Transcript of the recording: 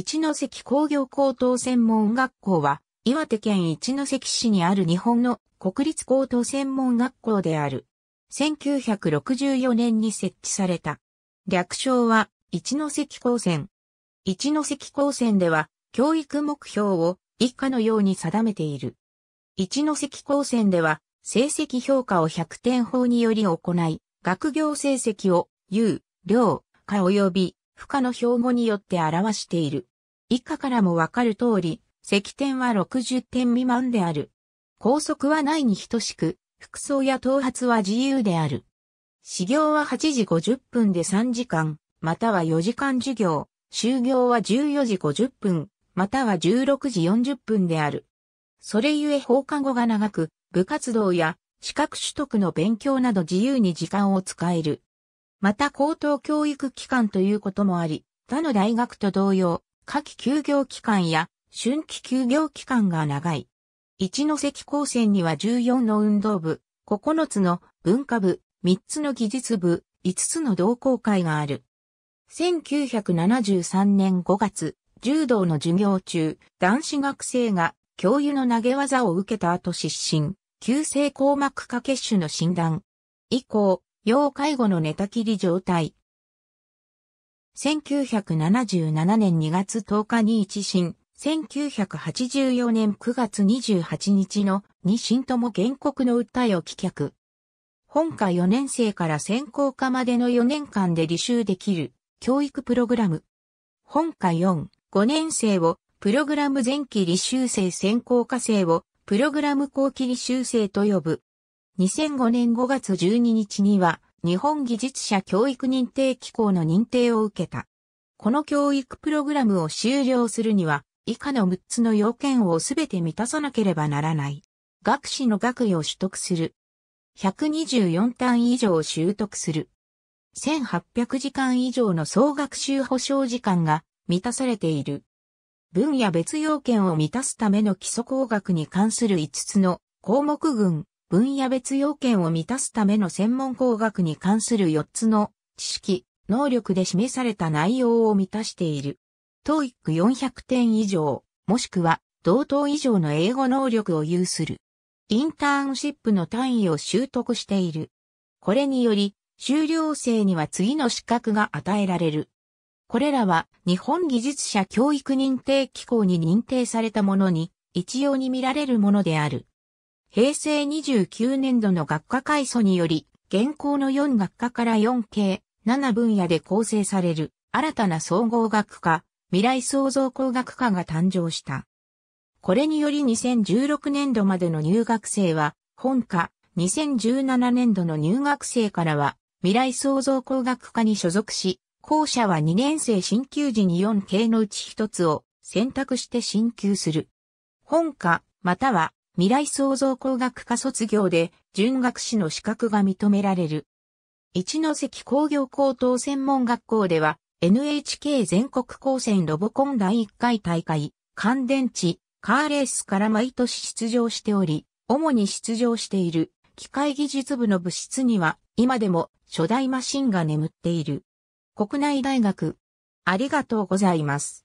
一関工業高等専門学校は、岩手県一関市にある日本の国立高等専門学校である。1964年に設置された。略称は、一関高専。一関高専では、教育目標を以下のように定めている。一関高専では、成績評価を100点法により行い、学業成績を、有、量、化及び、負荷の標語によって表している。以下からもわかる通り、積点は60点未満である。拘束はないに等しく、服装や頭髪は自由である。始業は8時50分で3時間、または4時間授業、終業は14時50分、または16時40分である。それゆえ放課後が長く、部活動や資格取得の勉強など自由に時間を使える。また高等教育機関ということもあり、他の大学と同様、夏季休業期間や春季休業期間が長い。一関高専には14の運動部、9つの文化部、3つの技術部、5つの同好会がある。1973年5月、柔道の授業中、男子学生が教諭の投げ技を受けた後失神、急性硬膜下血腫の診断。以降、要介護の寝たきり状態、1977年2月10日に一審、1984年9月28日の二審とも原告の訴えを棄却。本科4年生から専攻科までの4年間で履修できる教育プログラム。本科4、5年生をプログラム前期履修生専攻科生をプログラム後期履修生と呼ぶ。2005年5月12日には日本技術者教育認定機構の認定を受けた。この教育プログラムを終了するには、以下の6つの要件をすべて満たさなければならない。学士の学位を取得する。124単以上を習得する。1800時間以上の総学習保障時間が満たされている。分野別要件を満たすための基礎工学に関する5つの項目群、分野別要件を満たすための専門工学に関する4つの知識、能力で示された内容を満たしている。TOEIC400 点以上、もしくは同等以上の英語能力を有する。インターンシップの単位を習得している。これにより、修了生には次の資格が与えられる。これらは日本技術者教育認定機構に認定されたものに一様に見られるものである。平成29年度の学科改組により、現行の4学科から4系、7分野で構成される、新たな総合学科、未来創造工学科が誕生した。これにより2016年度までの入学生は、本科、2017年度の入学生からは、未来創造工学科に所属し、校舎は2年生進級時に4系のうち1つを選択して進級する。本科、または未来創造工学科卒業で、準学士の資格が認められる。一関工業高等専門学校では、NHK 全国高専ロボコン第1回大会、乾電池、カーレースから毎年出場しており、主に出場している機械技術部の部室には、今でも初代マシンが眠っている。国内大学。ありがとうございます。